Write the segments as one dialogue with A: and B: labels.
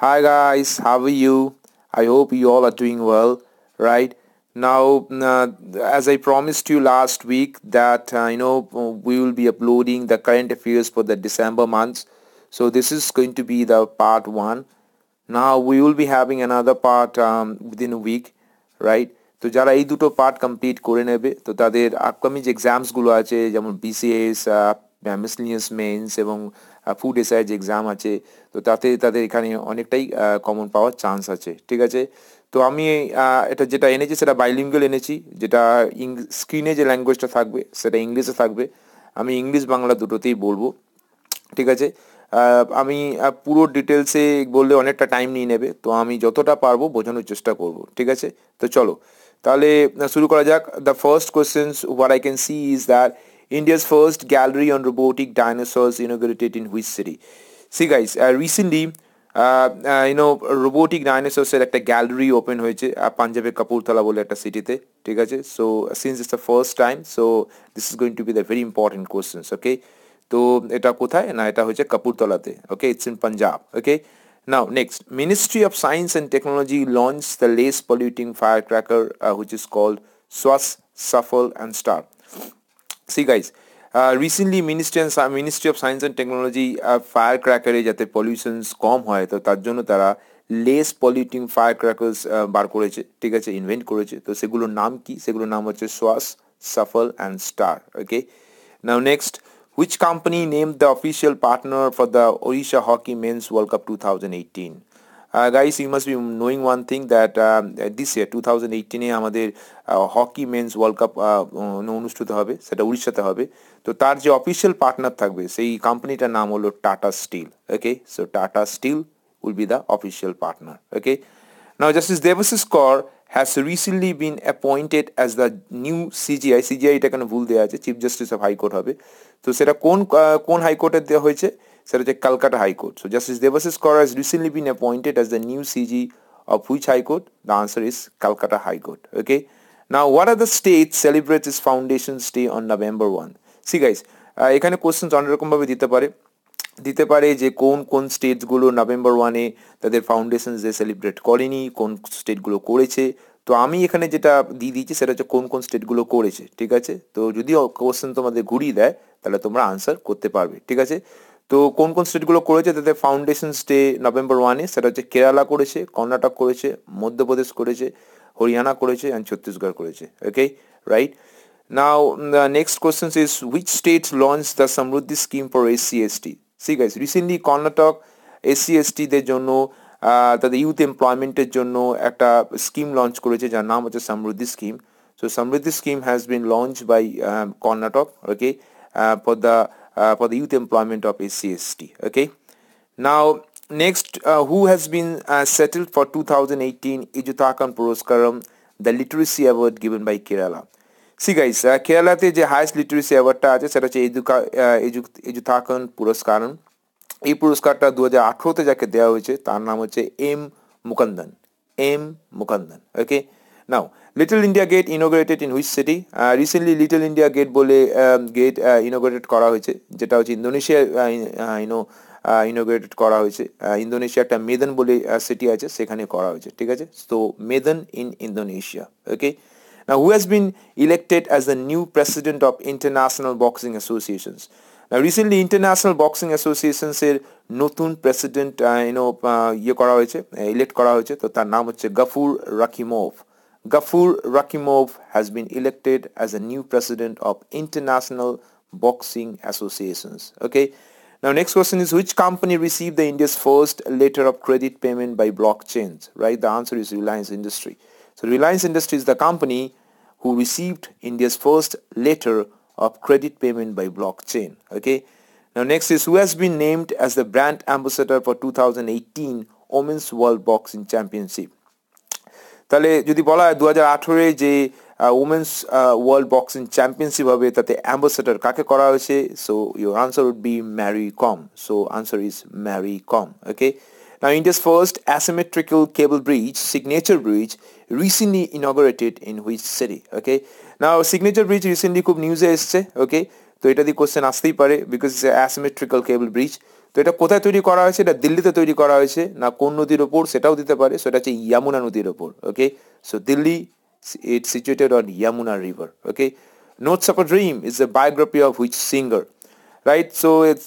A: hi guys how are you i hope you all are doing well right now uh, as i promised you last week that uh, you know we will be uploading the current affairs for the december months so this is going to be the part one now we will be having another part um, within a week right তো যারা এই দুটো part complete করে নেবে তো তাদের upcoming যে এক্সামসগুলো আছে যেমন বিসিএস মিসলিনিয়াস মেন্স এবং ফুড এসআইয়ের যে এক্সাম আছে তো তাতে তাদের এখানে অনেকটাই কমন পাওয়ার চান্স আছে ঠিক আছে তো আমি এটা যেটা এনেছি সেটা বাইলিঙ্গুয়াল এনেছি যেটা ইং স্ক্রিনে যে ল্যাঙ্গুয়েজটা থাকবে সেটা ইংলিশে থাকবে আমি ইংলিশ বাংলা দুটোতেই বলবো ঠিক আছে আমি পুরো ডিটেলসে বললে অনেকটা টাইম নিয়ে নেবে তো আমি যতটা পারবো বোঝানোর চেষ্টা করব ঠিক আছে তো চলো তাহলে শুরু করা যাক the first questions what I can see is that India's first gallery on robotic dinosaurs inaugurated in which city? See guys, uh, recently, uh, uh, you know, robotic dinosaurs at a gallery open which uh, Punjab Kapurthala will at a city. So since it's the first time, so this is going to be the very important questions. Okay. তো এটা কোথায় না এটা হচ্ছে কাপুরতলাতে Okay, it's in Punjab Okay. Now next, Ministry of Science and Technology launched the less polluting firecracker, which is called Swas Saffle and star see guys recently ministry ministry of science and technology fire ক্র্যাকারে যাতে pollutions কম হয় তো তার জন্য তারা less polluting fire crackers বার করেছে ঠিক আছে ইনভেন্ট করেছে তো সেগুলোর নাম কি সেগুলোর নাম হচ্ছে শ্বাস Safal and star okay now next which company name the official partner for the Odisha hockey men's world cup two thousand eighteen guys you must be knowing one thing that this year two thousand এইটিনে আমাদের hockey men's world cup অনুষ্ঠিত হবে সেটা উড়িষ্যাতে হবে তো তার যে official partner থাকবে সেই কোম্পানিটার নাম হলো Tata steel okay so Tata steel will be the official partner okay now justice Debashis Kar has recently been appointed as the new CGI CGI এটা কেন ভুল দেওয়া আছে চিফ জাস্টিস অফ হাইকোর্ট হবে তো সেটা কোন uh, কোন হাইকোর্টের দেওয়া হয়েছে সেটা হচ্ছে Kolkata high court so justice Debashis Kar has recently been appointed as the new CG of which high court the answer is Kolkata high court okay now what are the state celebrate is foundation stay on November one see আছে এখানে questions অনেক রকমভাবে দিতে পারে দিতে পারে যে কোন কোন স্টেটসগুলো নভেম্বর ওয়ানে তাদের ফাউন্ডেশন ডে সেলিব্রেট করেনি কোন স্টেটগুলো করেছে তো আমি এখানে যেটা দিয়ে দিয়েছি সেটা হচ্ছে কোন কোন স্টেটগুলো করেছে ঠিক আছে তো যদি কোশ্চেন তোমাদের ঘুরিয়ে দেয় তাহলে তোমরা আনসার করতে পারবে ঠিক আছে তো কোন কোন স্টেটগুলো করেছে তাদের ফাউন্ডেশন স্টে নভেম্বর ওয়ানে সেটা হচ্ছে কেরালা করেছে কর্ণাটক করেছে মধ্যপ্রদেশ করেছে হরিয়ানা করেছে অ্যান্ড ছত্তিশগড় করেছে okay right now next question is which state launch the Samriddhi scheme for SC ST ঠিক আছে রিসেন্টলি কর্ণাটক এসসি এসটিদের জন্য তাদের ইউথ এমপ্লয়মেন্টের জন্য একটা স্কিম লঞ্চ করেছে যার নাম হচ্ছে Samriddhi scheme so Samriddhi scheme has been launch by Karnataka okay for the uh, for the youth employment of SCST. Okay. Now next, uh, who has been uh, settled for 2018 Ijutakan Puroskaram, the literacy award given by Kerala. See guys কেরালাতে যে highest literacy অ্যাওয়ার্ডটা আছে সেটা হচ্ছে এজুথাকন পুরস্কারন এই পুরস্কারটা দু হাজার আঠেরোতে যাকে দেওয়া হয়েছে তার নাম হচ্ছে M Mukundan M Mukundan okay now little India gate inaugurated in which city recently little India gate বলে গেট um, ইনোগ্রেটেড uh, করা হয়েছে যেটা হচ্ছে ইন্দোনেশিয়া ইনো ইনোগ্রেটেড করা হয়েছে ইন্দোনেশিয়া uh, একটা মেদন বলে সিটি uh, আছে সেখানে করা হয়েছে ঠিক আছে তো মেদন ইন ইন্দোনেশিয়া ওকে না who has been elected as the new president of international boxing associations না রিসেন্টলি ইন্টারন্যাশনাল বক্সিং অ্যাসোসিয়েশনসের নতুন প্রেসিডেন্ট ইউনো ইয়ে করা হয়েছে ইলেক্ট করা হয়েছে তো তার নাম হচ্ছে Gafur রাকিমোভ Gafur Rakimov has been elected as a new president of International Boxing Associations. Okay. Now next question is which company received the India's first letter of credit payment by blockchains? Right? The answer is Reliance Industry. So Reliance Industry is the company who received India's first letter of credit payment by blockchain. Okay. Now next is who has been named as the brand ambassador for 2018 Women's World Boxing Championship? তাহলে যদি বলা হয় দু হাজার যে women's world boxing championship হবে তাতে ambassador কাকে করা হয়েছে so your answer would be Mary Kom so answer is Mary Kom okay Now, India's first asymmetrical cable bridge, Signature Bridge, recently inaugurated in which city? Okay. Now, Signature Bridge recently could news এসছে ওকে তো এটা দিয়ে question আসতেই পারে because it's asymmetrical cable bridge তো এটা কোথায় তৈরি করা হয়েছে এটা দিল্লিতে তৈরি করা হয়েছে না কোন নদীর ওপর সেটাও দিতে পারে সেটা হচ্ছে ইয়ামুনা নদীর ওপর okay so Delhi it situated on Yamuna river okay notes of a dream is a biography of which singer right so it's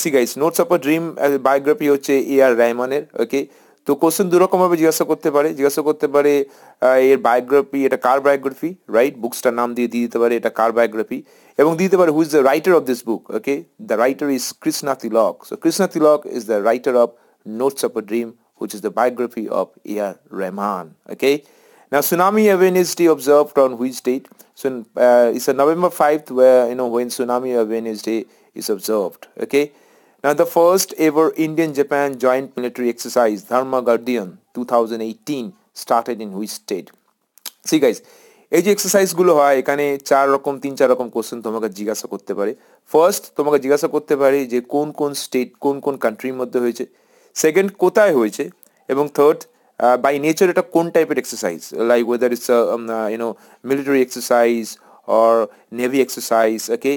A: see guys notes of a dream biography হচ্ছে এ আর রায়মানের ওকে তো কোশ্চেন দুরকমভাবে জিজ্ঞাসা করতে পারে জিজ্ঞাসা করতে পারে এর বায়োগ্রাফি এটা কার বায়োগ্রাফি রাইট বুকসটার নাম দিয়ে দিয়ে দিতে পারে এটা কার বায়োগ্রাফি এবং দিতে পারে who is the writer of this book okay the writer is Krishna Tilak so Krishna Tilak is the writer of notes of a dream which is the biography of A.R. Rahman. Okay. Now, tsunami awareness day observed on which date? So, uh, it's a November 5th where, you know, when tsunami awareness day is observed. Okay. Now, the first ever Indian-Japan joint military exercise, Dharma Guardian 2018, started in which state? See guys, এই যে এক্সারসাইজগুলো হয় এখানে চার রকম তিন চার রকম question তোমাকে জিজ্ঞাসা করতে পারে ফার্স্ট তোমাকে জিজ্ঞাসা করতে পারে যে কোন কোন স্টেট কোন কোন কান্ট্রির মধ্যে হয়েছে সেকেন্ড কোথায় হয়েছে এবং থার্ড বাই নেচার এটা কোন টাইপের exercise like whether it's you know military exercise or navy exercise okay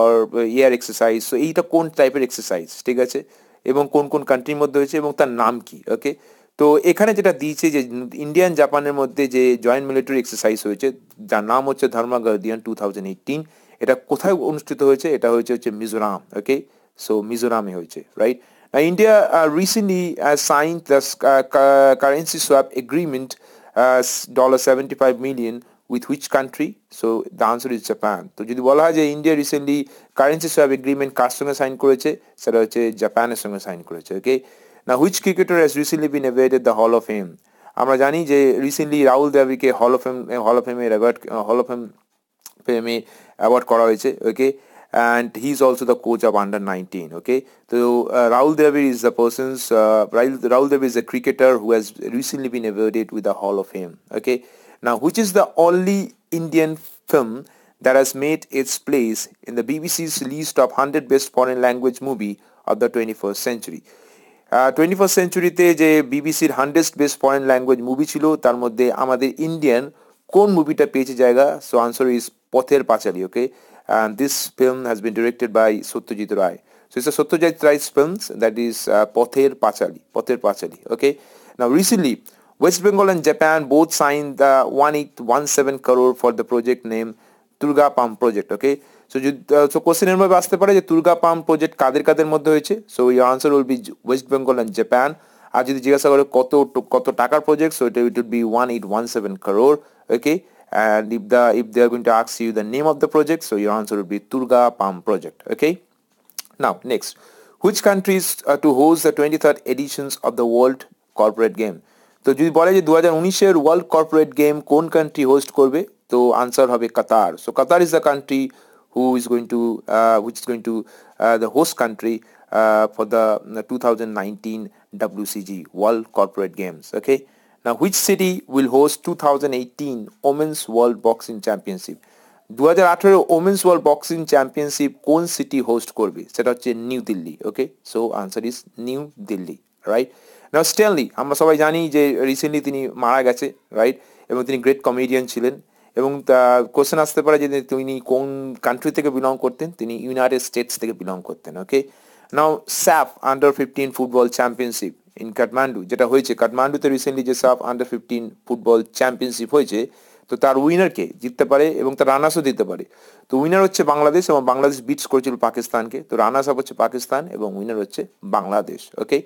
A: or air exercise so এইটা কোন টাইপের এক্সারসাইজ ঠিক আছে এবং কোন কোন কান্ট্রির মধ্যে হয়েছে এবং তার নাম কি ওকে তো এখানে যেটা দিয়েছে যে ইন্ডিয়ান জাপানের মধ্যে যে জয়েন্ট মিলিটারি এক্সারসাইজ হয়েছে যার নাম হচ্ছে Dharma guardian two thousand eighteen এটা কোথায় অনুষ্ঠিত হয়েছে এটা হয়েছে হচ্ছে মিজোরাম ওকে সো মিজোরামে হয়েছে right India recently signs recently uh, signed the uh, currency swap agreement, $75 uh, with which country so the answer is Japan তো যদি বলা হয় যে India recently currency swap agreement কার সঙ্গে সাইন করেছে সেটা হচ্ছে জাপানের সঙ্গে সাইন করেছে ওকে না which cricketer has recently been avoided the hall of fame আমরা জানি যে রিসেন্টলি রাহুল দেবীকে হল অফ ফেম হল অফ ফেমে অ্যাওয়ার্ড হল অফ ফেম ফেমে অ্যাওয়ার্ড করা হয়েছে okay and he is also the coach of under nineteen okay তো রাহুল দেবীর is the persons Rahul rahul, rahul devi is a cricketer who has recently been with with hall of of okay Now, which is the only Indian film that has made its place in the BBC's list of 100 best foreign language movie of the 21st century. Twenty first সেঞ্চুরিতে যে বিবিসির hundred best foreign language movie ছিল তার মধ্যে আমাদের Indian কোন মুভিটা পেয়েছে জায়গা so answer is Pather Panchali okay this film has been directed by Satyajit Ray so it's Satyajit Ray's films that is Pather Panchali Pather Panchali okay now recently West Bengal and Japan both signed the 1817 crore for the project name Turga Pump Project. Okay. So, uh, so question এর মধ্যে আসতে পারে যে Turga pump project কাদের কাদের মধ্যে হয়েছে so your answer will be West Bengal and Japan আর যদি জিজ্ঞাসা করে কত কত টাকার প্রজেক্ট সো এটা it would be one eight one seven crore okay and if the if they are going to আক্স you the name of the project so your answer would be Turga pump project okay now next which countries to host the twenty third editions of the world corporate game তো যদি বলে যে দু হাজার উনিশের world corporate game কোন country host করবে তো আনসার হবে Qatar so Qatar is the country who is going to which is going to the host country for the two thousand nineteen WCG world corporate games okay না which city will host two thousand eighteen women's world boxing championship দু হাজার আঠেরো women's world boxing championship কোন city host করবে সেটা হচ্ছে New Delhi okay so answer is New Delhi right না Stanley আমরা সবাই জানি যে রিসেন্টলি তিনি মারা গেছে রাইট এবং তিনি গ্রেট কমেডিয়ান ছিলেন এবং কোশ্চেন আসতে পারে যে তিনি কোন কান্ট্রি থেকে বিলং করতেন তিনি ইউনাইটেড স্টেটস থেকে বিলং করতেন okay now SAFF under fifteen football championship in Kathmandu যেটা হয়েছে কাঠমান্ডুতে রিসেন্টলি যে সাফ আন্ডার ফিফটিন ফুটবল চ্যাম্পিয়নশিপ হয়েছে তো তার উইনারকে জিততে পারে এবং তার রানার্সও দিতে পারে তো উইনার হচ্ছে বাংলাদেশ এবং বাংলাদেশ বিটস করেছিল পাকিস্তানকে তো রানার্স আপ হচ্ছে পাকিস্তান এবং উইনার হচ্ছে Bangladesh okay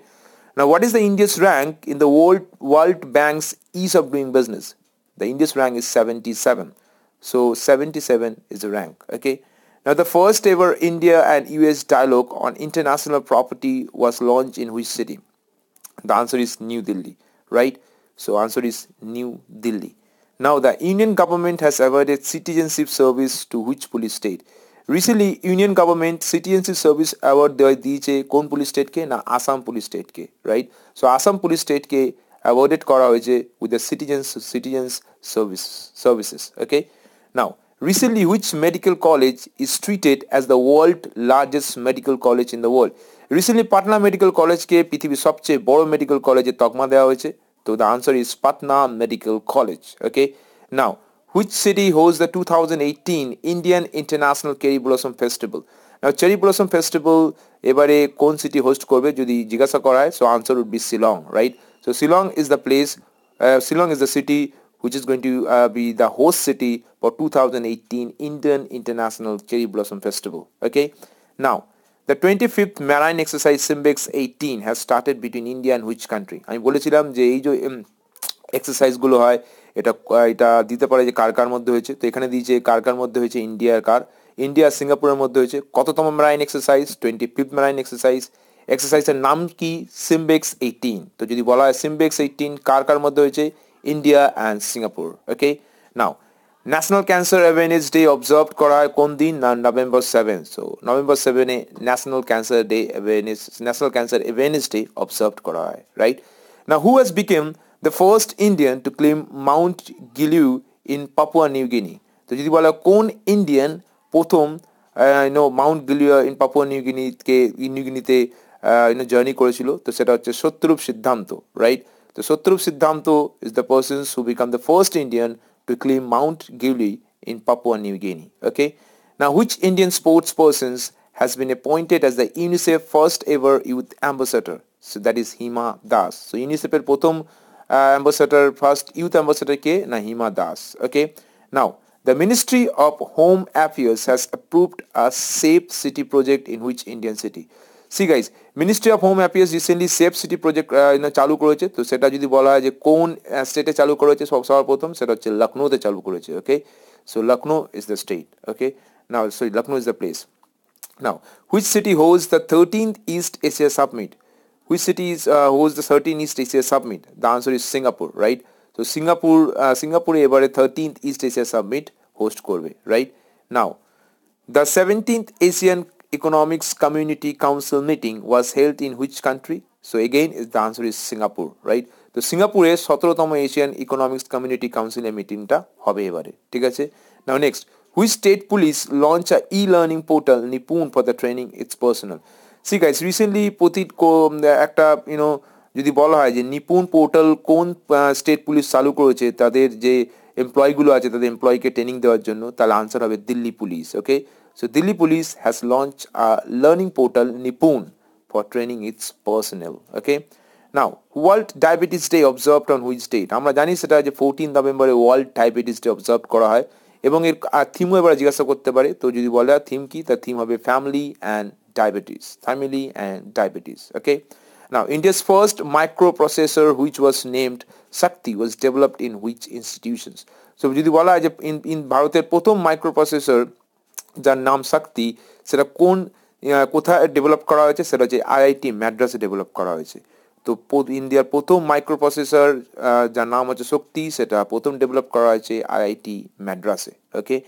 A: Now, what is the India's rank in the World, World Bank's ease of doing business? The India's rank is 77. So 77 is the rank. Okay. Now, the first ever India and US dialogue on international property was launched in which city? The answer is New Delhi, right? So answer is New Delhi. Now, the Indian government has awarded citizenship service to which police state? Recently union government CTNC service award দেওয়া দিয়েছে কোন police স্টেটকে না Assam police স্টেটকে right so Assam police স্টেটকে awarded করা হয়েছে with the citizens citizens service services okay now recently which medical college is treated as the world largest medical college in the world recently Patna medical কলেজকে পৃথিবীর সবচেয়ে বড় মেডিকেল কলেজের তকমা দেওয়া হয়েছে তো the answer is Patna medical college okay now Which city hosts the 2018 Indian International Cherry Blossom Festival? Now, Cherry Blossom Festival এবারে কোন সিটি হোস্ট করবে যদি জিজ্ঞাসা করা হয় so answer would be Shillong right so Shillong is the place Shillong is the city which is going to uh, be the host city for 2018 Indian International Cherry Blossom Festival. Okay, now the 25th Marine Exercise Simbex 18 has started between India and which country? আমি বলেছিলাম যে এই যে এক্সারসাইজগুলো হয় এটা এটা দিতে পারে যে কার কার মধ্যে হয়েছে তো এখানে দিয়েছে কার কার মধ্যে হয়েছে ইন্ডিয়ার কার ইন্ডিয়া সিঙ্গাপুরের মধ্যে হয়েছে কততম marine exercise twenty fifth marine exercise এক্সারসাইজের নাম কি সিমবেক্স এইটিন তো যদি বলা হয় সিমবেক্স এইটিন কার কার মধ্যে হয়েছে India and Singapore okay now national cancer awareness day observe করা হয় কোন দিন না নভেম্বর সেভেন সো নভেম্বর সেভেনে national cancer day awareness national cancer awareness day observe করা হয় রাইট না who has become the first Indian to claim mount Giluwe in Papua New Guinea তো যদি বলা কোন ইন্ডিয়ান প্রথম নো mount Giluwe in Papua New গিনিকে নিউ গিনিতে ইউনো জার্নি করেছিল তো সেটা হচ্ছে শত্রুপ সিদ্ধান্ত রাইট তো Satyarup Siddhanta is the persons who became the first Indian to claim mount Giluwe in Papua New Guinea. Okay. Now, which Indian sports persons has been appointed as the UNICEF first ever youth ambassador? So that is Hima Das. So UNICEF প্রথম first youth ambassador কে না Hima Das okay now the ministry of home affairs has approved a Safe city project in which Indian city see guys ministry of home affairs recently safe city project চালু করেছে তো সেটা যদি বলা হয় যে কোন স্টেটে uh, চালু করেছে সব সর্বপ্রথম সেটা হচ্ছে লখনৌতে চালু করেছে okay so Lucknow is the state okay now sorry Lucknow is the place now which city হোজ the thirteenth East Asia summit which uh, is uh, host the 13 East Asia Summit? The answer is Singapore, right? Uh, তো Singapore uh, এবারে thirteenth East Asia summit host করবে right now the seventeenth Asian economics community council meeting was held in which country so again is the answer is Singapore right তো সিঙ্গাপুরে সতেরোতম Asian economics community কাউন্সিলের মিটিংটা হবে এবারে ঠিক আছে now next which state police launch a e learning portal Nipun for the training its personnel see guys recently প্রতি একটা ইউনো যদি বলা হয় যে নিপুণ পোর্টাল কোন স্টেট পুলিশ চালু করেছে তাদের যে এমপ্লয়গুলো আছে তাদের এমপ্লয়কে ট্রেনিং দেওয়ার জন্য তাহলে আনসার হবে Delhi police okay so Delhi police has launch a learning portal Nipun for training its personnel okay now world diabetes day observe on which date আমরা জানি সেটা যে ফোরটিন নভেম্বরে ওয়ার্ল্ড ডায়াবেটিস ডে অবজার্ভ করা হয় এবং এর থিমও এবার জিজ্ঞাসা করতে পারে তো যদি বলে থিম কি তার থিম হবে family and diabetes, family and diabetes. Okay. Now, India's first microprocessor, which was named Shakti, was developed in which institutions? So, যদি বলা হয় যে ইন ভারতের প্রথম মাইক্রোপ্রসেসর যার নাম শক্তি সেটা কোন কোথায় ডেভেলপ করা হয়েছে সেটা হচ্ছে আইআইটি ম্যাড্রাসে ডেভেলপ করা হয়েছে তো ইন্ডিয়ার প্রথম মাইক্রোপ্রসেসর যার নাম হচ্ছে শক্তি সেটা প্রথম ডেভেলপ করা হয়েছে আইআইটি ম্যাড্রাসে okay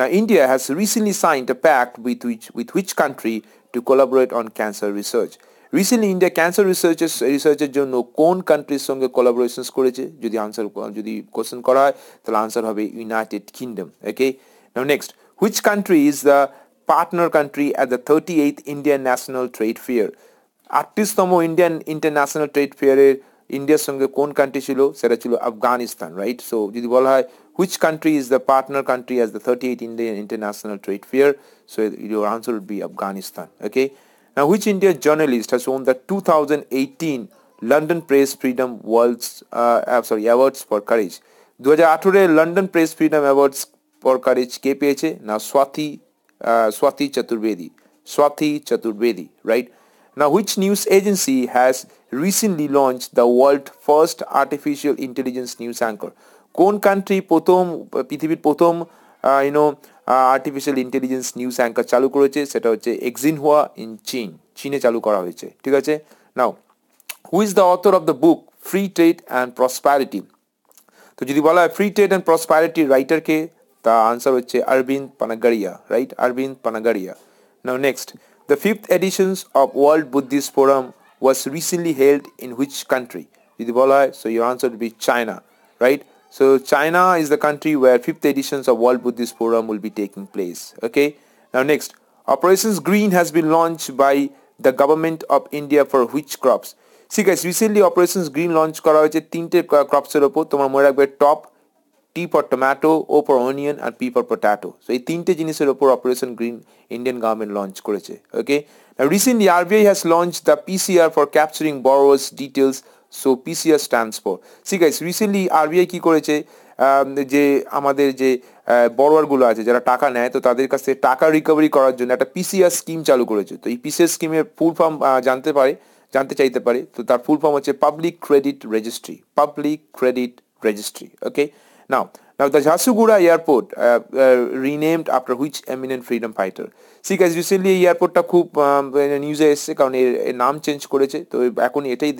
A: Now, India has recently signed a pact with which, with which country to collaborate on cancer research. Recently India cancer রিসার্চের রিসার্চের জন্য কোন কান্ট্রির সঙ্গে কোলাবোরেশনস করেছে যদি আনসার যদি কোশ্চেন করা হয় তাহলে আনসার হবে United Kingdom okay next which country is the partner country at the thirty eighth Indian national trade fair আটত্রিশতম ইন্ডিয়ান ইন্টারন্যাশনাল ট্রেড ফেয়ারের ইন্ডিয়ার সঙ্গে কোন কান্ট্রি ছিল সেটা ছিল আফগানিস্তান রাইট সো যদি বলা হয় which country is the partner country as the 38th Indian International Trade Fair? So your answer would be Afghanistan. Okay. Now, which Indian journalist has won the 2018 London Press Freedom World's uh, I'm sorry awards for courage? 2018 London Press Freedom Awards for courage KPHA. Now Swati uh, Swati Chaturvedi. Swati Chaturvedi. Right. Now, which news agency has recently launched the world's first artificial intelligence news anchor? কোন country প্রথম পৃথিবীর প্রথম you know artificial intelligence news anchor চালু করেছে সেটা হচ্ছে এক্সিনহুয়া in চীন চীনে চালু করা হয়েছে ঠিক আছে now who is the author of the book free trade and prosperity তো যদি বলা হয় ফ্রি ট্রেড অ্যান্ড প্রসপ্যারিটি রাইটারকে তা আনসার হচ্ছে Arvind Panagariya right Arvind Panagariya now next the fifth editions of world Buddhist forum was recently held in which country যদি বলা হয় so your answer be China right So China is the country where fifth editions of World Buddhist Forum will be taking place. Okay. Now next, Operations Green has been launched by the government of India for which crops? See guys, recently Operations Green launched করা হয়েছে তিনটে ক্রপসের ওপর তোমার মনে রাখবে top T for tomato, O for onion আর P for potato so এই তিনটে জিনিসের ওপর operation green Indian government launch করেছে Now recently RBI has launched the PCR for capturing borrowers details so PCR stands for see guys recently RBI কি করেছে যে আমাদের যে বরোয়ারগুলো আছে যারা টাকা নেয় তো তাদের কাছ থেকে টাকা রিকভারি করার জন্য একটা পিসিআর স্কিম চালু করেছে তো এই পিসিআর স্কিমের ফুল ফর্ম জানতে পারে জানতে চাইতে পারে তো তার ফুল ফর্ম হচ্ছে public credit registry public credit registry okay now Now, the Jhasugura airport, uh, uh, renamed after which eminent freedom fighter? See guys recently এই এয়ারপোর্টটা খুব um, নিউজে মানে এসেছে কারণ এর নাম চেঞ্জ করেছে তো এখন এটাই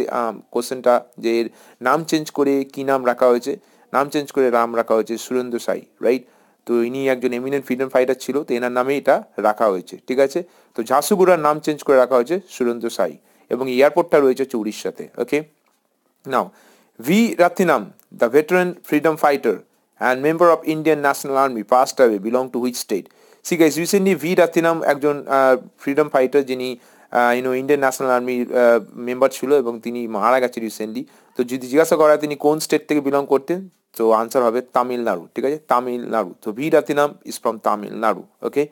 A: কোশ্চেনটা um, যে এর নাম চেঞ্জ করে কী নাম রাখা হয়েছে নাম চেঞ্জ করে রাম রাখা হয়েছে সুরেন্দ্র সাই রাইট তো ইনি একজন এমিনেন্ট ফ্রিডম ফাইটার ছিল তো এনার নামে এটা রাখা হয়েছে ঠিক আছে তো ঝাসুগুড়ার নাম চেঞ্জ করে রাখা হয়েছে সুরেন্দ্র সাই এবং এয়ারপোর্টটা রয়েছে হচ্ছে okay now V Rathinam the veteran freedom fighter and member of Indian national army passed away belong to which state ঠিক আছে রিসেন্টলি ভি রাতিনাম একজন ফ্রিডম ফাইটার যিনি ইউনো ইন্ডিয়ান ন্যাশনাল আর্মির মেম্বার ছিল এবং তিনি মারা গেছে রিসেন্টলি তো যদি জিজ্ঞাসা করা তিনি কোন স্টেট থেকে বিলং করতেন তো আনসার হবে তামিলনাড়ু ঠিক আছে তামিলনাড়ু তো ভি রাতিনাম is from Tamil Nadu okay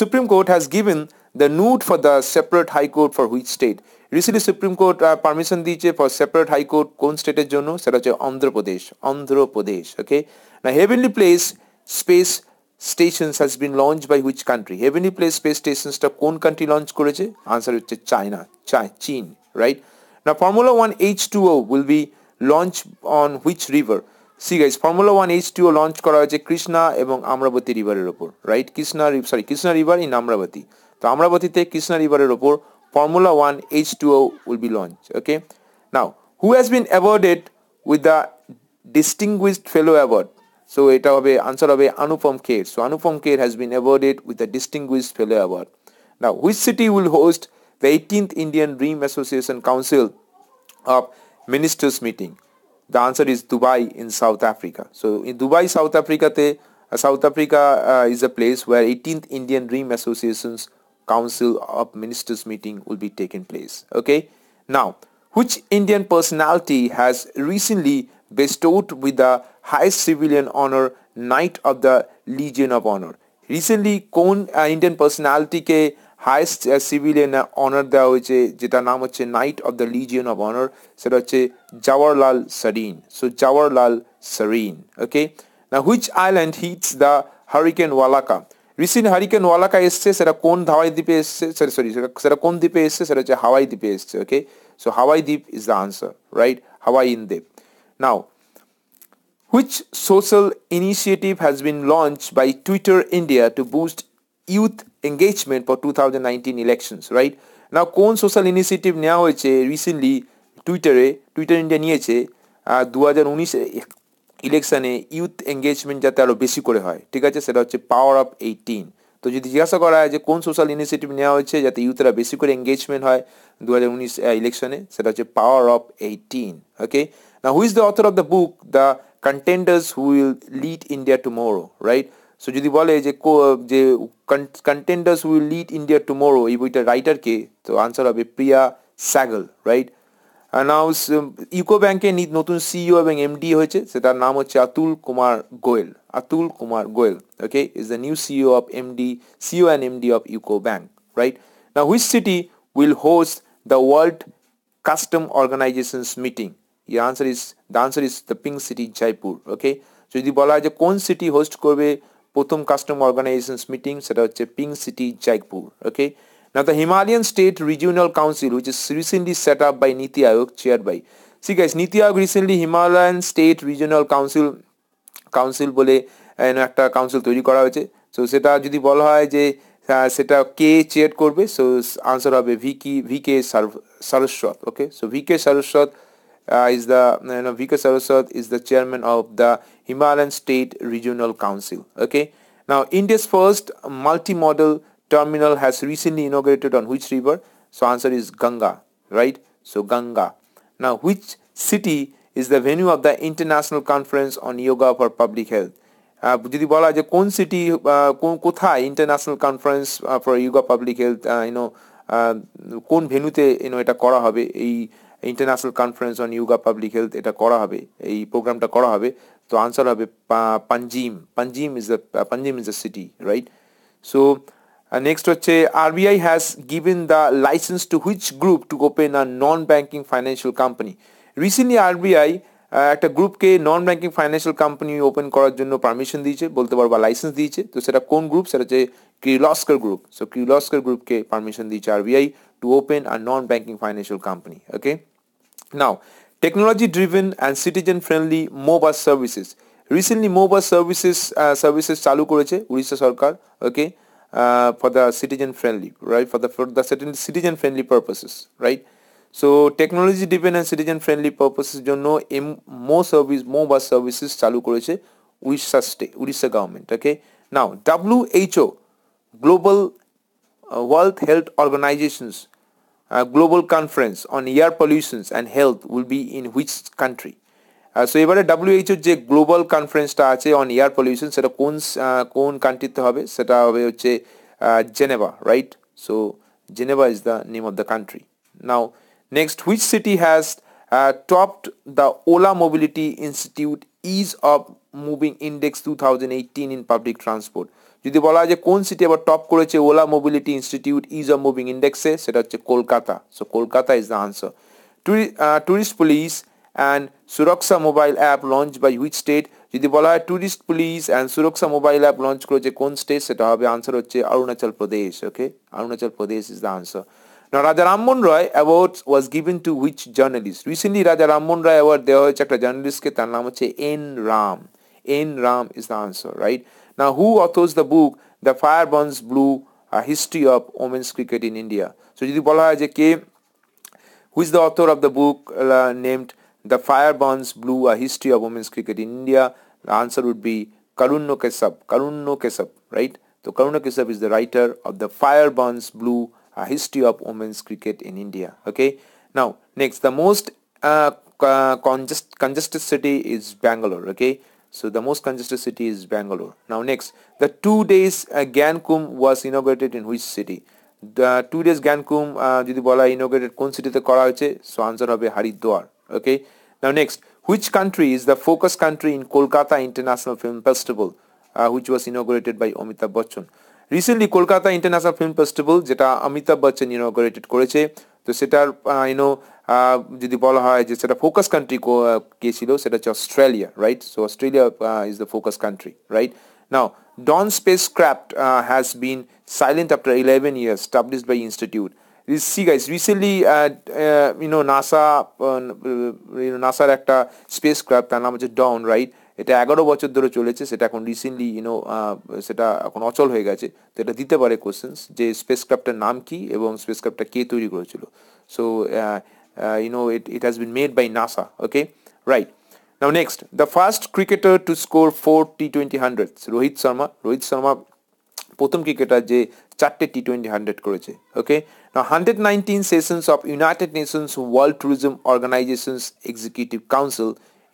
A: Supreme Court has given the nod for the separate High Court for which state recently Supreme Court permission দিয়েছে ফর সেপারেট হাইকোর্ট কোন স্টেটের জন্য সেটা হচ্ছে অন্ধ্রপ্রদেশ অন্ধ্রপ্রদেশ ওকে না heavenly place space stations has been launch by which country heavenly place space স্টেশনসটা কোন country launch করেছে আনসার হচ্ছে চায়না চীন রাইট না formula one H two O will be launch on which river see guys formula one H two O launch করা হয়েছে কৃষ্ণা এবং আমরাবতী রিভারের ওপর right Krishna sorry Krishna river in Amaravati তো আমরাবতীতে কৃষ্ণা রিভারের ওপর Formula One H2O will be launched. Okay. Now, who has been awarded with the Distinguished Fellow Award? So it will answer away. be Anupam Kher. So Anupam Kher has been awarded with the Distinguished Fellow Award. Now, which city will host the 18th Indian Dream Association Council of Ministers meeting? The answer is Dubai in South Africa. So in Dubai, South Africa, The South Africa uh, is a place where 18th Indian Dream Associations Council of Ministers meeting will be taking place. Okay. Now, which Indian personality has recently bestowed with the highest civilian honor Knight of the Legion of Honor? Recently কোন Indian পার্সোনালিটিকে highest civilian honour দেওয়া হয়েছে যেটা নাম হচ্ছে knight of the legion of honour সেটা হচ্ছে Jawaharlal Sarin so Jawaharlal Sarin okay না which island hits the hurricane Walaka রিসিন হারিকেন ওয়ালাকা এসছে সেটা কোন ধাওয়াই দ্বীপে এসছে সরি সরি সেটা কোন দ্বীপে এসছে সেটা হচ্ছে হাওয়াই দ্বীপে এসছে ওকে সো হাওয়াই দ্বীপ is the answer right in দ্বীপ now which social initiative has been launch by Twitter India to boost youth engagement for two thousand nineteen elections right now কোন সোশ্যাল ইনিশিয়েটিভ নেওয়া হয়েছে রিসেন্টলি টুইটারে Twitter India নিয়েছে দু হাজার উনিশে ইলেকশানে youth engagement যাতে আরও বেশি করে হয় ঠিক আছে সেটা হচ্ছে পাওয়ার অফ এইটিন তো যদি জিজ্ঞাসা করা হয় যে কোন সোশ্যাল ইনিশিয়েটিভ নেওয়া হয়েছে যাতে ইউথরা বেশি করে এঙ্গেজমেন্ট হয় দু হাজার উনিশ ইলেকশনে সেটা হচ্ছে পাওয়ার অফ এইটিন ওকে না who is the author of the book the contenders who will lead India tomorrow right so যদি বলে যে যে contenders will lead India tomorrow এই বইটার রাইটারকে তো আনসার হবে Priya Sahgal right announce um, UCO ব্যাংকে নতুন সিইও e এবং এমডি হয়েছে সেটার নাম হচ্ছে Atul Kumar Goel Atul Kumar Goel okay is the new CEO of MD CEO and MD of UCO bank right now which city will host the world custom organisations meeting ই answer is the answer is the pink city Jaipur okay যদি বলা হয় যে কোন city host করবে প্রথম custom organisations meeting সেটা হচ্ছে pink city Jaipur okay Now, the Himalayan State Regional Council, which is recently set up by Niti Aayog, chaired by see guys, Niti Aayog recently Himalayan State Regional Council council বলে একটা council তৈরি করা হয়েছে so সেটা যদি বলা হয় যে সেটা কে চেয়ার করবে সো আনসার হবে ভি কি V K Saraswat okay so V K Saraswat is the V K Saraswat is the chairman of the Himalayan state regional council okay now India's first multi modal terminal has recently inaugurated on which river? So answer is Ganga, right? So Ganga. Now which city is the venue of the International Conference on Yoga for Public Health? যদি বলা হয় যে কোন city কোথায় international conference for yoga public health you know কোন ভেনুতে you know এটা করা হবে এই international conference on yoga public health এটা করা হবে এই প্রোগ্রামটা করা হবে তো আনসার হবে Panjim Panjim is the Panjim is the city right so next হচ্ছে RBI has given the licence to which group to open a non banking financial company recently RBI একটা গ্রুপকে non banking financial company open করার জন্য permission দিয়েছে বলতে পারবো licence দিয়েছে তো সেটা কোন গ্রুপ সেটা হচ্ছে ক্রিলস্কার গ্রুপ সো ক্রিলস্কার গ্রুপকে পারমিশন দিয়েছে RBI to open a non banking financial company okay now technology driven and citizen friendly Mo bus services recently Mo bus services services চালু করেছে উড়িষ্যা সরকার ওকে uh, for the citizen friendly, right? For the for the citizen friendly purposes, right? So technology dependent citizen friendly purposes জন্য more service more bus services চালু করেছে Orissa state Orissa government okay now WHO global world health organisations global conference on air pollutions and health will be in which country so এবারে ডাব্লিউএইচওর যে global কনফারেন্সটা আছে on air pollution সেটা কোন কোন কান্ট্রিতে হবে সেটা হবে হচ্ছে Geneva right so Geneva is the name of the country now next which city has topped the Ola mobility institute's ease of moving index two thousand eighteen in public transport যদি বলা হয় যে কোন সিটি আবার টপ করেছে Ola mobility institute's ease of moving ইন্ডেক্সে সেটা হচ্ছে Kolkata so Kolkata is the answer tourist police and Suraksha mobile app launch by which state যদি বলা হয় tourist police and Suraksha mobile app launch করেছে কোন স্টেট সেটা হবে আনসার হচ্ছে Arunachal Pradesh okay Arunachal Pradesh is the answer Now, Raja Ramon Roy Award was given to which journalist recently Raja Rammohan Roy Award দেওয়া হয়েছে একটা জার্নালিস্টকে তার নাম হচ্ছে N Ram N Ram is the answer right না who authors the book the fire burns blue history of women's cricket in India so যদি বলা হয় যে কে who is the author of the book named The fire burns blue, a history of women's cricket in India. The answer would be Karunno Kesab. Karunno Kesab, right? So Karunno Kesab is the writer of The Fire Burns Blue, a history of women's cricket in India. Okay. Now, next, the most uh, congest congested city is Bangalore. Okay. So the most congested city is Bangalore. Now next, the two days uh, Gankum was inaugurated in which city? two days days জ্ঞানকুম যদি বলা inaugurated কোন সিটিতে করা হয়েছে so answer হবে Haridwar Okay. Now next, which country is the focus country in Kolkata International Film Festival, uh, which was inaugurated by Amitabh Bachchan? Recently Kolkata international film festival যেটা অমিতাভ বচ্চন ইনোগ্রেটেড করেছে তো সেটার ইউনো uh, uh, যদি বলা হয় যে সেটা ফোকাস কান্ট্রি uh, কে ছিল সেটা হচ্ছে Australia right so Australia is the focus country right now Dawn spacecraft has been silent after eleven years establish by institute see guys recently you know NASA you know নাসার একটা space you একটা তার নাম হচ্ছে ডন right এটা এগারো বছর ধরে চলেছে সেটা এখন রিসেন্টলি ইউনো uh, সেটা এখন অচল হয়ে গেছে তো এটা দিতে পারে কোশ্চেন্স যে স্পেসক্রাফটার নাম কি এবং স্পেসক্রাফটা কে তৈরি করেছিল so you know it it has been made by NASA okay right now next the first cricketer to score four T twenty hundred Rohit Sharma Rohit Sharma প্রথম ক্রিকেটার যে চারটে টি টোয়েন্টি হান্ড্রেড করেছে okay Now, 119 sessions of United Nations World Tourism Organization's Executive Council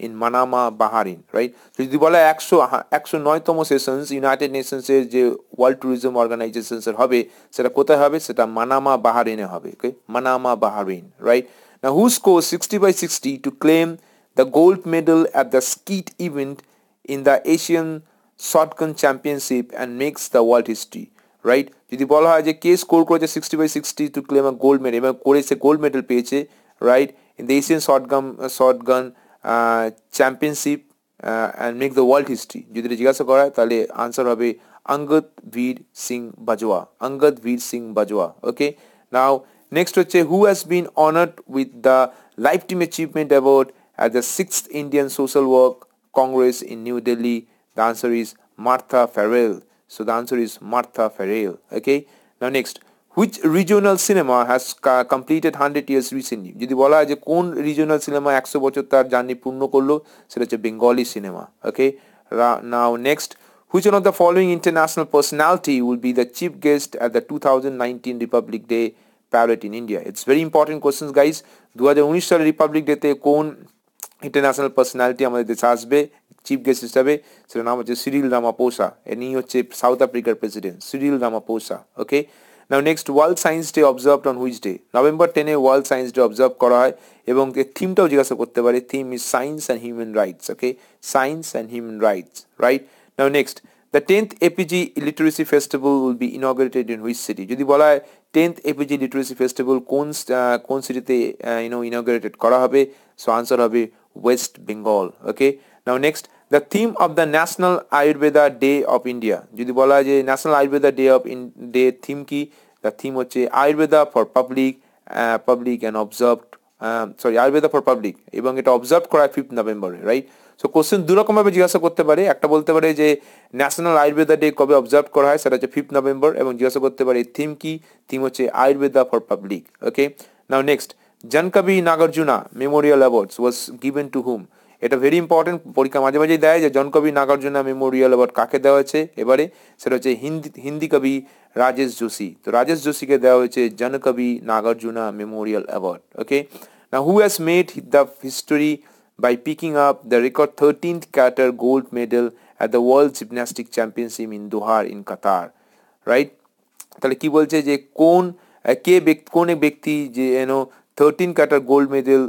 A: ইন Manama Bahrain right যদি বলা একশো একশো নয়তম sessions United নেশনসের যে ওয়ার্ল্ড ট্যুরিজম অর্গানাইজেশনসের হবে সেটা কোথায় হবে সেটা মানামা বাহারিনে হবে ওকে মানামা বাহারিন রাইট না who score sixty by sixty to claim the gold medal at the skeet event in the Asian shotgun championship and makes the world history right যদি বলা হয় যে কে স্কোর করেছে sixty by sixty to claim a gold medal এবং করে সে gold medal পেয়েছে right in the Asian shotgun shotgun championship and make the world history যদি জিজ্ঞাসা করা হয় তাহলে আনসার হবে Angad Vir Singh Bajwa Angad Vir Singh Bajwa okay now next হচ্ছে who has been honoured with the lifetime achievement award at the six Indian social work congress in new Delhi the answer is Martha Farrell So the answer is Martha Farrell. Okay. Now next, which regional cinema has completed 100 years recently? যদি বলা হয় যে কোন regional cinema একশো বছর তার journey পূর্ণ করলো সেটা হচ্ছে Bengali cinema okay now next Which one of the following international personality will be the chief guest at the 2019 Republic Day parade in India? It's very important questions, guys. 2019 সালে Republic ডেতে কোন ইন্টারন্যাশনাল পার্সোনালিটি আমাদের দেশে আসবে chief guest হিসাবে সেটার নাম হচ্ছে সিরিল রামাপোসা এনি হচ্ছে সাউথ আফ্রিকার president Cyril Ramaphosa okay now next world science day observe on which day November টেনে ওয়ার্ল্ড সায়েন্স ডে অবজার্ভ করা হয় এবং এর থিমটাও জিজ্ঞাসা করতে পারে theme is science and human rights okay science and human rights right now next the tenth APG literacy festival will be inaugurated in which city যদি বলা হয় টেন্থ এপিজি লিটারেসি ফেস্টিভ্যাল কোন কোন সিটিতে ইউনো ইনগ্রেটেড করা হবে so answer হবে West Bengal okay now next the theme of the national Ayurveda day of India যদি বলা হয় যে national Ayurveda day of day theme কি দ্য থিম হচ্ছে Ayurveda for public public and observed sorry Ayurveda for public এবং এটা অবজার্ভ করা হয় ফিফথ নভেম্বরে রাইট সো কোশ্চেন দুরকমভাবে জিজ্ঞাসা করতে পারে একটা বলতে পারে যে ন্যাশনাল আয়ুর্বেদা ডে কবে অবজার্ভ করা হয় সেটা হচ্ছে ফিফথ নভেম্বর এবং জিজ্ঞাসা করতে পারে থিম কি থিম হচ্ছে Ayurveda for public okay now next Janakavi Nagarjuna memorial awards was given to whom এটা ভেরি ইম্পর্টেন্ট পরীক্ষা মাঝে মাঝেই দেয় যে জনকবি নাগার্জুনা মেমোরিয়াল অ্যাওয়ার্ড কাকে দেওয়া হয়েছে এবারে সেটা হচ্ছে হিন্দি হিন্দি কবি রাজেশ যোশী তো রাজেশ যোশীকে দেওয়া হয়েছে Janakavi Nagarjuna memorial award okay না who has made the history by picking up the record thirteen career gold medal at the world gymnastic championship in দোহার ইন কাতার রাইট তাহলে কি বলছে যে কোন কে কোন এক ব্যক্তি যে in thirteen career gold medal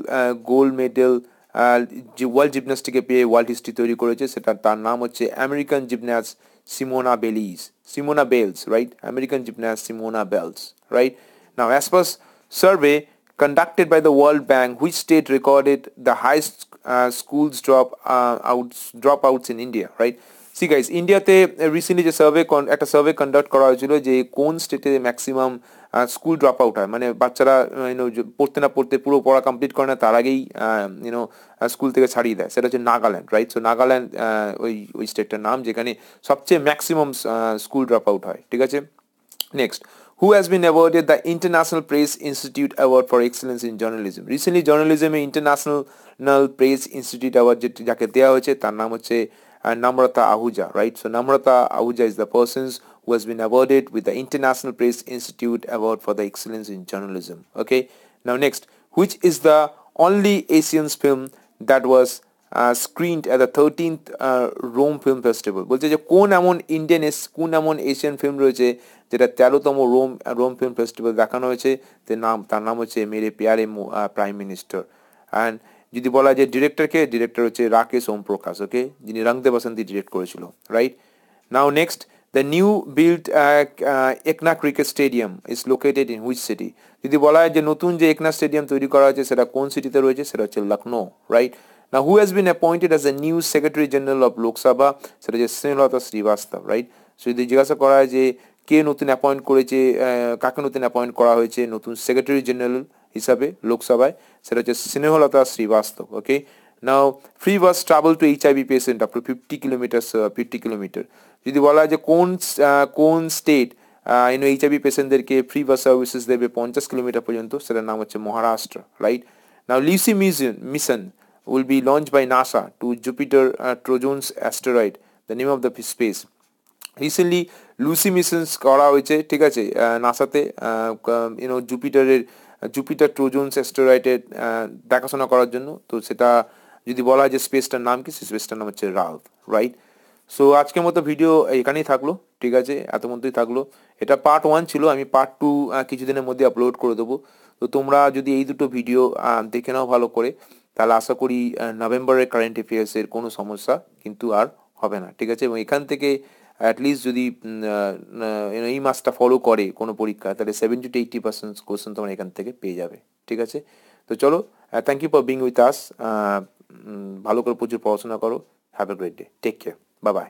A: gold medal যে ওয়ার্ল্ড জিমন্যাস্টিকে পেয়ে ওয়ার্ল্ড হিস্ট্রি তৈরি করেছে সেটা তার নাম হচ্ছে American gymnast Simona Biles Simona Biles right American gymnast Simona Biles right now as per survey conducted by the World Bank which state recorded the highest schools dropouts dropouts in India right see guys ইন্ডিয়াতে recently যে survey একটা survey conduct করা হয়েছিল যে কোন স্টেটে maximum school drop out হয় মানে বাচ্চারা ইউনো পড়তে না পড়তে পুরো পড়া কমপ্লিট করে না তার আগেই ইউনো স্কুল থেকে ছাড়িয়ে দেয় সেটা হচ্ছে নাগাল্যান্ড রাইট সো নাগাল্যান্ড ওই ওই স্টেটটার নাম যেখানে সবচেয়ে ম্যাক্সিমাম স্কুল ড্রপ আউট হয় ঠিক আছে next who has been awarded the international press institute award for excellence in journalism recently জার্নালিজমে international press institute award Award যাকে দেওয়া হয়েছে তার নাম হচ্ছে নম্রতা Ahuja right so Namrata Ahuja is the persons who has been awarded with the International Press Institute Award for the Excellence in Journalism. Okay, now next, which is the only Asian film that was uh, screened at the 13th uh, Rome film festival বলছে যে কোন এমন Indian কোন এমন Asian film রয়েছে যেটা তেরোতম Rome Rome film festival দেখানো হয়েছে তার নাম তার নাম হচ্ছে মেরে পিয়ারে প্রাইম মিনিস্টার অ্যান্ড যদি বলা যায় ডিরেক্টরকে ডিরেক্টর হচ্ছে রাকেশ ওম প্রকাশ ওকে যিনি রংদে বাসন্তী ডিরেক্ট করেছিল right now next the new build Ekana cricket stadium is located in which city যদি বলা হয় যে নতুন যে একনা স্টেডিয়াম তৈরি করা হয়েছে সেটা কোন সিটিতে রয়েছে সেটা হচ্ছে লখনৌ রাইট না who has been appointed as a new secretary general of Lok Sabha সেটা হচ্ছে শ্রীলতা শ্রীবাস্তব রাইট যদি জিজ্ঞাসা করা হয় যে কে নতুন অ্যাপয়েন্ট করেছে কাকে নতুন অ্যাপয়েন্ট করা হয়েছে নতুন সেক্রেটারি জেনারেল হিসাবে লোকসভায় সেটা হচ্ছে Snehlata Srivastava okay now free bus travel to HIV patient up fifty kilometre fifty kilometre যদি বলা হয় যে কোন কোন স্টেট ইউনো এইচআইভি পেশেন্টদেরকে ফ্রি বাস সার্ভিসেস দেবে পঞ্চাশ কিলোমিটার পর্যন্ত সেটার নাম হচ্ছে Maharashtra right now Lucy mission mission will be launch by NASA to Jupiter trojans asteroid the name of the space recently Lucy missions করা হয়েছে ঠিক আছে নাসাতে ইউনো জুপিটারের জুপিটার ট্রোজোনস অ্যাস্টেরয়েডের দেখাশোনা করার জন্য তো সেটা যদি বলা হয় যে স্পেসটার নাম কি সেই স্পেসটার নাম হচ্ছে রাল রাইট সো আজকের মতো ভিডিও এখানেই থাকলো ঠিক আছে এত মধ্যেই থাকলো এটা পার্ট ওয়ান ছিল আমি পার্ট টু কিছুদিনের মধ্যে আপলোড করে দেবো তো তোমরা যদি এই দুটো ভিডিও দেখে নাও ভালো করে তাহলে আশা করি নভেম্বরের কারেন্ট অ্যাফেয়ার্সের কোনো সমস্যা কিন্তু আর হবে না ঠিক আছে এবং এখান থেকে অ্যাটলিস্ট যদি এই মাসটা ফলো করে কোনো পরীক্ষা তাহলে seventy two eighty percent question তোমার এখান থেকে পেয়ে যাবে ঠিক আছে তো চলো thank you for being with us ভালো করে প্রচুর পড়াশোনা করো have a great day take care বা বাই